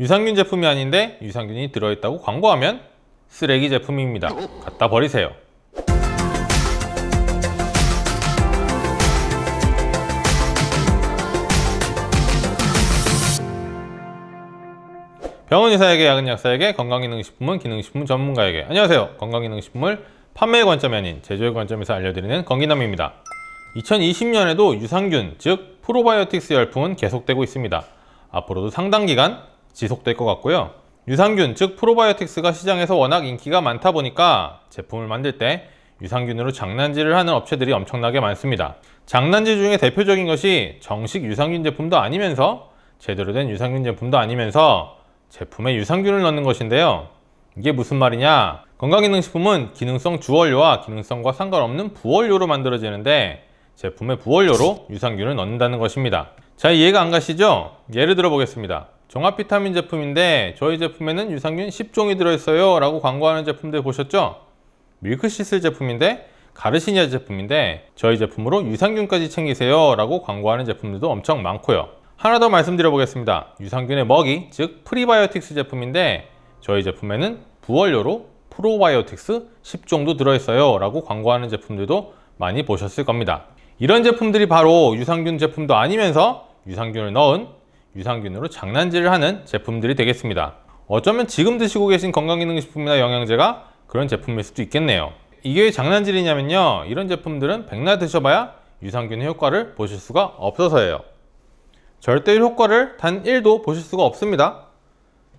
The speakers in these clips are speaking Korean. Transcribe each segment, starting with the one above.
유산균 제품이 아닌데 유산균이 들어있다고 광고하면 쓰레기 제품입니다. 갖다 버리세요. 병원 의사에게, 약은 약사에게, 건강기능식품은 기능식품 전문가에게 안녕하세요. 건강기능식품을 판매의 관점이 아닌 제조의 관점에서 알려드리는 건기남입니다. 2020년에도 유산균, 즉 프로바이오틱스 열풍은 계속되고 있습니다. 앞으로도 상당 기간 지속될 것 같고요. 유산균, 즉 프로바이오틱스가 시장에서 워낙 인기가 많다 보니까 제품을 만들 때 유산균으로 장난질을 하는 업체들이 엄청나게 많습니다. 장난질 중에 대표적인 것이 정식 유산균 제품도 아니면서 제대로 된 유산균 제품도 아니면서 제품에 유산균을 넣는 것인데요. 이게 무슨 말이냐? 건강기능식품은 기능성 주원료와 기능성과 상관없는 부원료로 만들어지는데 제품의 부원료로 유산균을 넣는다는 것입니다. 자 이해가 안 가시죠? 예를 들어 보겠습니다. 종합 비타민 제품인데 저희 제품에는 유산균 10종이 들어있어요 라고 광고하는 제품들 보셨죠? 밀크시슬 제품인데 가르시니아 제품인데 저희 제품으로 유산균까지 챙기세요 라고 광고하는 제품들도 엄청 많고요 하나 더 말씀드려 보겠습니다 유산균의 먹이 즉 프리바이오틱스 제품인데 저희 제품에는 부원료로 프로바이오틱스 10종도 들어있어요 라고 광고하는 제품들도 많이 보셨을 겁니다 이런 제품들이 바로 유산균 제품도 아니면서 유산균을 넣은 유산균으로 장난질을 하는 제품들이 되겠습니다. 어쩌면 지금 드시고 계신 건강기능식품이나 영양제가 그런 제품일 수도 있겠네요. 이게 왜 장난질이냐면요. 이런 제품들은 백날 드셔봐야 유산균의 효과를 보실 수가 없어서예요. 절대율 효과를 단 1도 보실 수가 없습니다.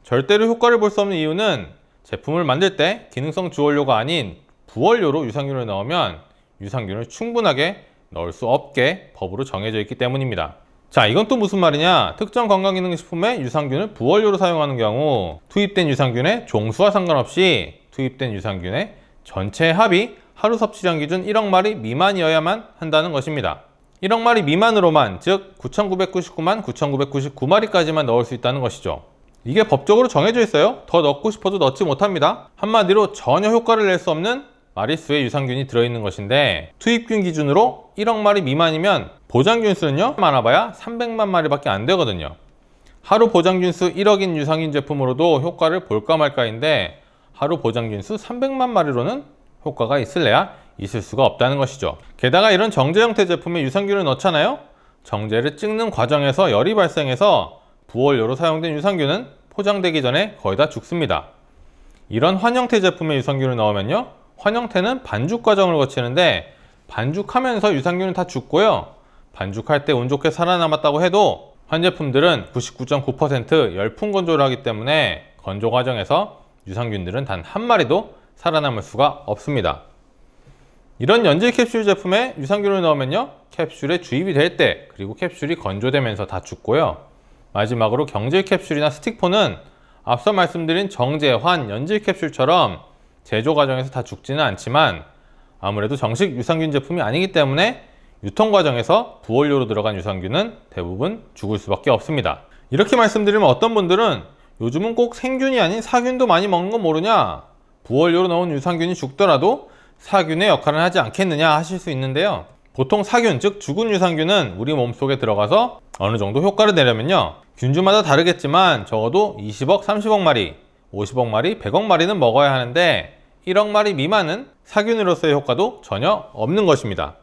절대로 효과를 볼 수 없는 이유는 제품을 만들 때 기능성 주원료가 아닌 부원료로 유산균을 넣으면 유산균을 충분하게 넣을 수 없게 법으로 정해져 있기 때문입니다. 자 이건 또 무슨 말이냐 특정 건강기능식품의 유산균을 부원료로 사용하는 경우 투입된 유산균의 종수와 상관없이 투입된 유산균의 전체 합이 하루 섭취량 기준 1억 마리 미만이어야만 한다는 것입니다 1억 마리 미만으로만 즉 9,999만 9,999마리까지만 넣을 수 있다는 것이죠 이게 법적으로 정해져 있어요 더 넣고 싶어도 넣지 못합니다 한마디로 전혀 효과를 낼 수 없는 마리수의 유산균이 들어있는 것인데 투입균 기준으로 1억 마리 미만이면 보장균 수는요 많아봐야 300만 마리밖에 안 되거든요 하루 보장균 수 1억인 유산균 제품으로도 효과를 볼까 말까인데 하루 보장균 수 300만 마리로는 효과가 있을래야 있을 수가 없다는 것이죠 게다가 이런 정제 형태 제품에 유산균을 넣잖아요 정제를 찍는 과정에서 열이 발생해서 부월료로 사용된 유산균은 포장되기 전에 거의 다 죽습니다 이런 환 형태 제품에 유산균을 넣으면요 환영태는 반죽 과정을 거치는데 반죽하면서 유산균은 다 죽고요. 반죽할 때 운 좋게 살아남았다고 해도 환제품들은 99.9% 열풍 건조를 하기 때문에 건조 과정에서 유산균들은 단 한 마리도 살아남을 수가 없습니다. 이런 연질 캡슐 제품에 유산균을 넣으면요. 캡슐에 주입이 될 때 그리고 캡슐이 건조되면서 다 죽고요. 마지막으로 경질 캡슐이나 스틱포는 앞서 말씀드린 정제환, 연질 캡슐처럼 제조 과정에서 다 죽지는 않지만 아무래도 정식 유산균 제품이 아니기 때문에 유통 과정에서 부원료로 들어간 유산균은 대부분 죽을 수밖에 없습니다. 이렇게 말씀드리면 어떤 분들은 요즘은 꼭 생균이 아닌 사균도 많이 먹는 거 모르냐 부원료로 넣은 유산균이 죽더라도 사균의 역할을 하지 않겠느냐 하실 수 있는데요 보통 사균 즉 죽은 유산균은 우리 몸속에 들어가서 어느 정도 효과를 내려면요 균주마다 다르겠지만 적어도 20억 30억 마리 50억 마리, 100억 마리는 먹어야 하는데 1억 마리 미만은 사균으로서의 효과도 전혀 없는 것입니다.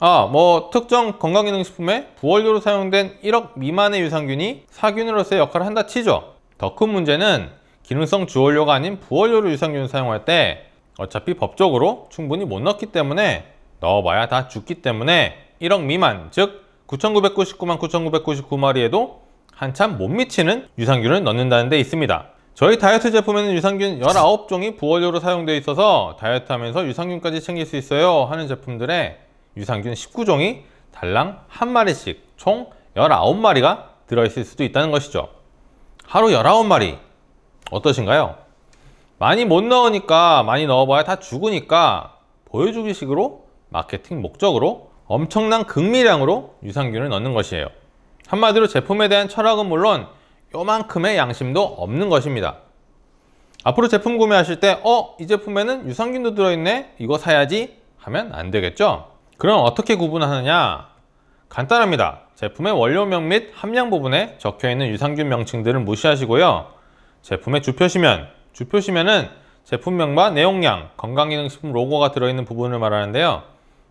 아, 뭐 특정 건강기능식품에 부원료로 사용된 1억 미만의 유산균이 사균으로서의 역할을 한다 치죠. 더 큰 문제는 기능성 주원료가 아닌 부원료로 유산균을 사용할 때 어차피 법적으로 충분히 못 넣기 때문에 넣어봐야 다 죽기 때문에 1억 미만, 즉 9,999만 9,999마리에도 한참 못 미치는 유산균을 넣는다는 데 있습니다. 저희 다이어트 제품에는 유산균 19종이 부원료로 사용되어 있어서 다이어트하면서 유산균까지 챙길 수 있어요 하는 제품들의 유산균 19종이 달랑 한 마리씩 총 19마리가 들어있을 수도 있다는 것이죠 하루 19마리 어떠신가요? 많이 못 넣으니까 많이 넣어봐야 다 죽으니까 보여주기 식으로 마케팅 목적으로 엄청난 극미량으로 유산균을 넣는 것이에요 한마디로 제품에 대한 철학은 물론 요만큼의 양심도 없는 것입니다. 앞으로 제품 구매하실 때 어? 이 제품에는 유산균도 들어있네? 이거 사야지? 하면 안 되겠죠? 그럼 어떻게 구분하느냐? 간단합니다. 제품의 원료명 및 함량 부분에 적혀있는 유산균 명칭들을 무시하시고요. 제품의 주표시면, 주표시면은 제품명과 내용량, 건강기능식품 로고가 들어있는 부분을 말하는데요.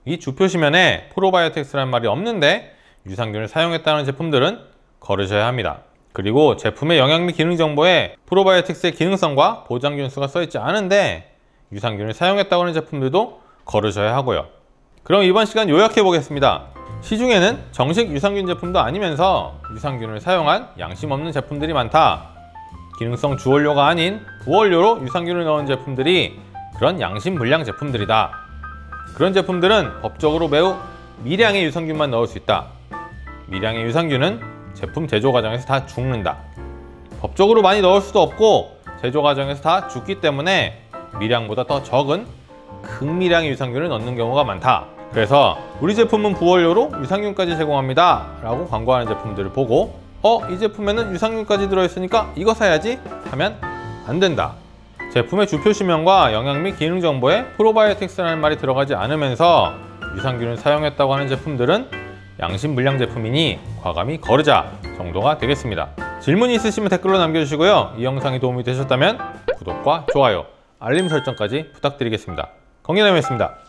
이 주표시면에 프로바이오텍스라는 말이 없는데 유산균을 사용했다는 제품들은 거르셔야 합니다. 그리고 제품의 영양 및 기능 정보에 프로바이오틱스의 기능성과 보장균 수가 써있지 않은데 유산균을 사용했다고 하는 제품들도 거르셔야 하고요 그럼 이번 시간 요약해 보겠습니다 시중에는 정식 유산균 제품도 아니면서 유산균을 사용한 양심 없는 제품들이 많다 기능성 주원료가 아닌 부원료로 유산균을 넣은 제품들이 그런 양심 불량 제품들이다 그런 제품들은 법적으로 매우 미량의 유산균만 넣을 수 있다 미량의 유산균은 제품 제조 과정에서 다 죽는다. 법적으로 많이 넣을 수도 없고 제조 과정에서 다 죽기 때문에 미량보다 더 적은 극미량의 유산균을 넣는 경우가 많다. 그래서 우리 제품은 부원료로 유산균까지 제공합니다 라고 광고하는 제품들을 보고 어? 이 제품에는 유산균까지 들어있으니까 이거 사야지 하면 안 된다 제품의 주표 시명과 영양 및 기능 정보에 프로바이오틱스라는 말이 들어가지 않으면서 유산균을 사용했다고 하는 제품들은 양심 불량 제품이니 과감히 거르자 정도가 되겠습니다. 질문이 있으시면 댓글로 남겨주시고요. 이 영상이 도움이 되셨다면 구독과 좋아요, 알림 설정까지 부탁드리겠습니다. 건강남이었습니다.